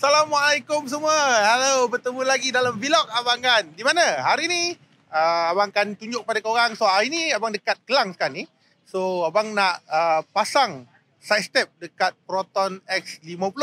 Assalamualaikum semua. Hello, bertemu lagi dalam vlog Abang Kan. Di mana? Hari ni uh, Abang Kan tunjuk pada korang. So, hari ni Abang dekat Kelang sekarang ni. So, Abang nak uh, pasang side step dekat Proton X50.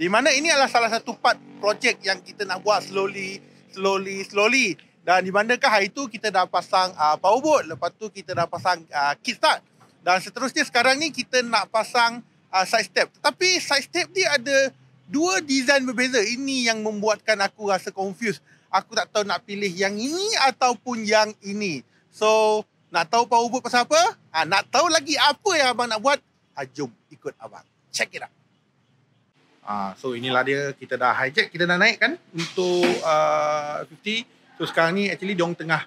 Di mana ini adalah salah satu part projek yang kita nak buat slowly, slowly, slowly. Dan di manakah hari tu kita dah pasang uh, power board. Lepas tu kita dah pasang uh, kickstart. Dan seterusnya sekarang ni kita nak pasang uh, side step. Tetapi side step dia ada... Dua design berbeza. Ini yang membuatkan aku rasa confused. Aku tak tahu nak pilih yang ini ataupun yang ini. So, nak tahu power boot pasal apa? Ha, nak tahu lagi apa yang abang nak buat? Ha, jom ikut abang. Check it out. Ha, so, inilah dia. Kita dah hijack. Kita dah naik kan untuk uh, 50. So, sekarang ni actually diorang tengah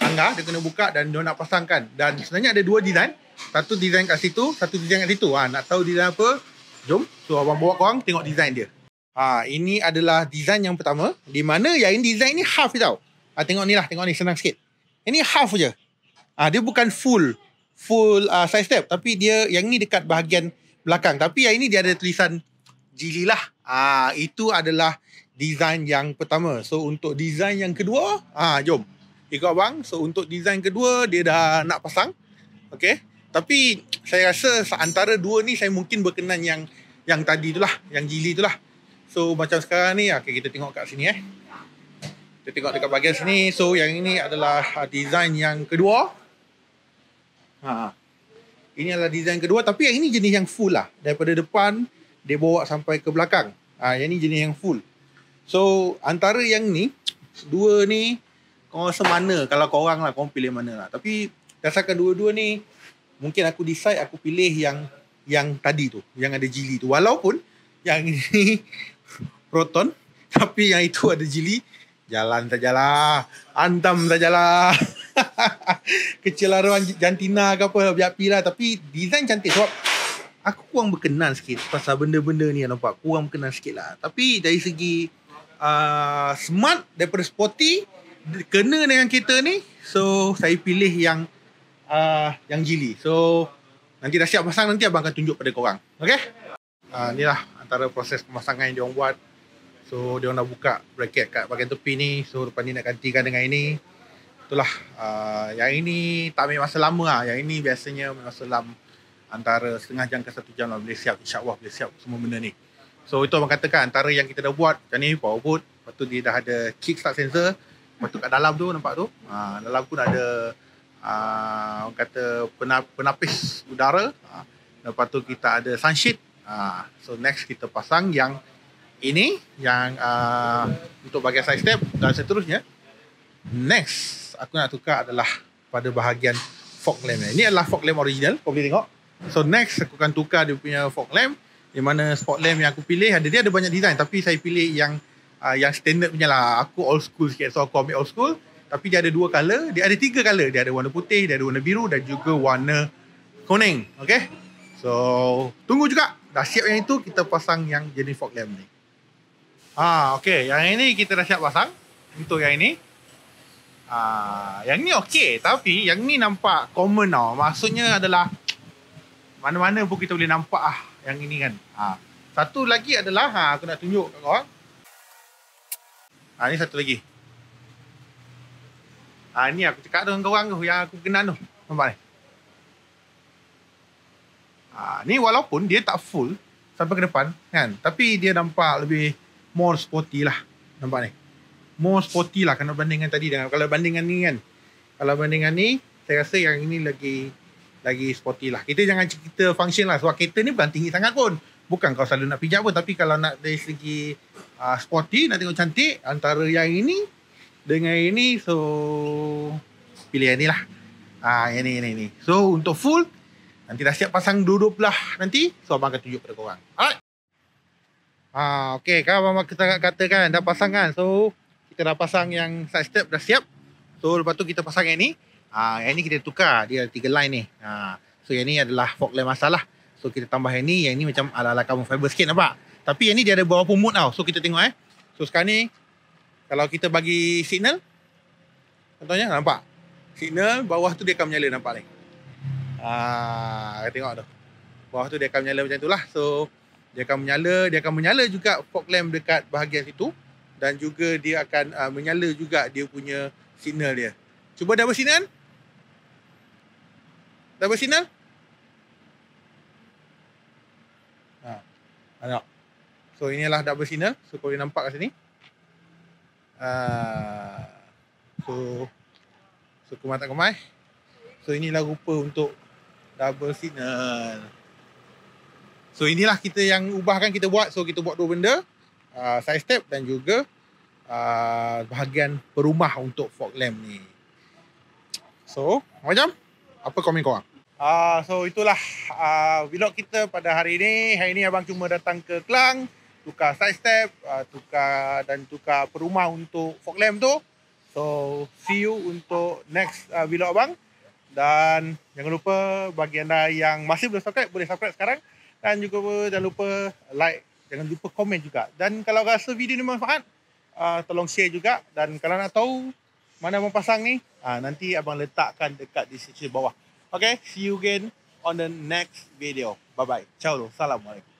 tangga. Dia kena buka dan diorang nak pasangkan. Dan sebenarnya ada dua design. Satu design kat situ, satu design kat situ. Ha, nak tahu design apa? Jom. So abang bawa korang tengok design dia. Ha, ini adalah design yang pertama. Di mana yang ini design ni half je tau. Ha, tengok ni lah. Tengok ni senang sikit. Ini half je. Ha, dia bukan full. Full uh, ah, size step. Tapi dia yang ni dekat bahagian belakang. Tapi yang ini dia ada tulisan Jili lah. Ha, itu adalah design yang pertama. So untuk design yang kedua. Ha, jom. Ikut abang. So untuk design kedua dia dah nak pasang. Okay. Tapi saya rasa antara dua ni saya mungkin berkenan yang yang tadi tu lah, yang gili tu lah. So macam sekarang ni, okay, kita tengok kat sini eh. Kita tengok dekat bahagian sini. So yang ini adalah ah, design yang kedua. Ha. Ini adalah design kedua tapi yang ini jenis yang full lah. Daripada depan, dia bawa sampai ke belakang. Ha, yang ini jenis yang full. So antara yang ni, dua ni, kau rasa mana? Kalau korang lah, korang pilih mana lah. Tapi dasarkan dua-dua ni, mungkin aku decide aku pilih yang yang tadi tu yang ada jili tu walaupun yang ini proton tapi yang itu ada jili jalan sajalah antam sajalah kecil laruan jantina ke apa biar pilah tapi design cantik sebab aku kurang berkenan sikit pasal benda-benda ni nampak kurang berkenan sikit lah tapi dari segi uh, smart daripada sporty kena dengan kereta ni so saya pilih yang uh, yang gili. So nanti dah siap pasang nanti abang akan tunjuk pada korang. Okey? Uh, ah, inilah antara proses pemasangan yang diorang buat. So diorang dah buka bracket kat bahagian tepi ni. So ni nak gantikan dengan ini. Itulah uh, yang ini tak ambil masa lama lah. Yang ini biasanya masa lama antara setengah jam ke satu jam lah boleh siap. InsyaAllah boleh siap semua benda ni. So itu abang katakan antara yang kita dah buat macam ni power boot. Lepas tu dia dah ada kick start sensor. Lepas tu kat dalam tu nampak tu. Uh, dalam pun ada uh, orang kata penapis udara uh, lepas tu kita ada sunshade uh, so next kita pasang yang ini yang uh, untuk bahagian side step dan seterusnya next aku nak tukar adalah pada bahagian fog lamp ini adalah fog lamp original kau boleh tengok so next aku akan tukar dia punya fog lamp di mana spot lamp yang aku pilih ada dia ada banyak design tapi saya pilih yang uh, yang standard punya lah aku old school sikit so aku ambil old school tapi dia ada dua color dia ada tiga color dia ada warna putih dia ada warna biru dan juga warna kuning okay so tunggu juga dah siap yang itu kita pasang yang jenis fog lamp ni Ah, ha, okay yang ini kita dah siap pasang untuk yang ini Ah, yang ni okay. tapi yang ni nampak common tau. Maksudnya adalah mana-mana pun kita boleh nampak ah yang ini kan. Ah. Satu lagi adalah ha aku nak tunjuk kat korang. Ah ini satu lagi. Ha, ni aku cakap dengan kawan tu yang aku kenal tu. Nampak ni? Ha, ni walaupun dia tak full sampai ke depan kan. Tapi dia nampak lebih more sporty lah. Nampak ni? More sporty lah kena bandingkan tadi. Dengan, kalau bandingkan ni kan. Kalau bandingkan ni, saya rasa yang ini lagi lagi sporty lah. Kita jangan cerita function lah. Sebab kereta ni bukan tinggi sangat pun. Bukan kau selalu nak pijak pun. Tapi kalau nak dari segi uh, sporty, nak tengok cantik. Antara yang ini dengan ini so pilih yang ni lah ah ha, yang ni yang ni, so untuk full nanti dah siap pasang dua-dua nanti so abang akan tunjuk kepada korang alright ha, ok kan abang kita kata kan dah pasang kan so kita dah pasang yang side step dah siap so lepas tu kita pasang yang ni ah ha, yang ni kita tukar dia ada tiga line ni ha, so yang ni adalah fork line masalah So kita tambah yang ni, yang ni macam ala-ala carbon fiber sikit nampak. Tapi yang ni dia ada beberapa mode tau. So kita tengok eh. So sekarang ni kalau kita bagi signal, contohnya nampak. Signal bawah tu dia akan menyala nampak ni. Ah, tengok tu. Bawah tu dia akan menyala macam tu lah. So dia akan menyala, dia akan menyala juga fog lamp dekat bahagian situ dan juga dia akan uh, menyala juga dia punya signal dia. Cuba double signal. Double signal. Ha. Ah. So inilah double signal. So kau nampak kat sini. Ah. So So kemai tak kemai So inilah rupa untuk Double signal So inilah kita yang ubahkan kita buat So kita buat dua benda uh, Side step dan juga uh, Bahagian perumah untuk fog lamp ni So macam Apa komen korang? Uh, so itulah uh, vlog kita pada hari ini Hari ini abang cuma datang ke Kelang tukar side step, uh, tukar dan tukar perumah untuk fog lamp tu. So, see you untuk next uh, vlog abang. Dan jangan lupa bagi anda yang masih belum subscribe, boleh subscribe sekarang. Dan juga jangan lupa like, jangan lupa komen juga. Dan kalau rasa video ni bermanfaat, uh, tolong share juga. Dan kalau nak tahu mana abang pasang ni, uh, nanti abang letakkan dekat di sisi bawah. Okay, see you again on the next video. Bye-bye. Ciao, assalamualaikum.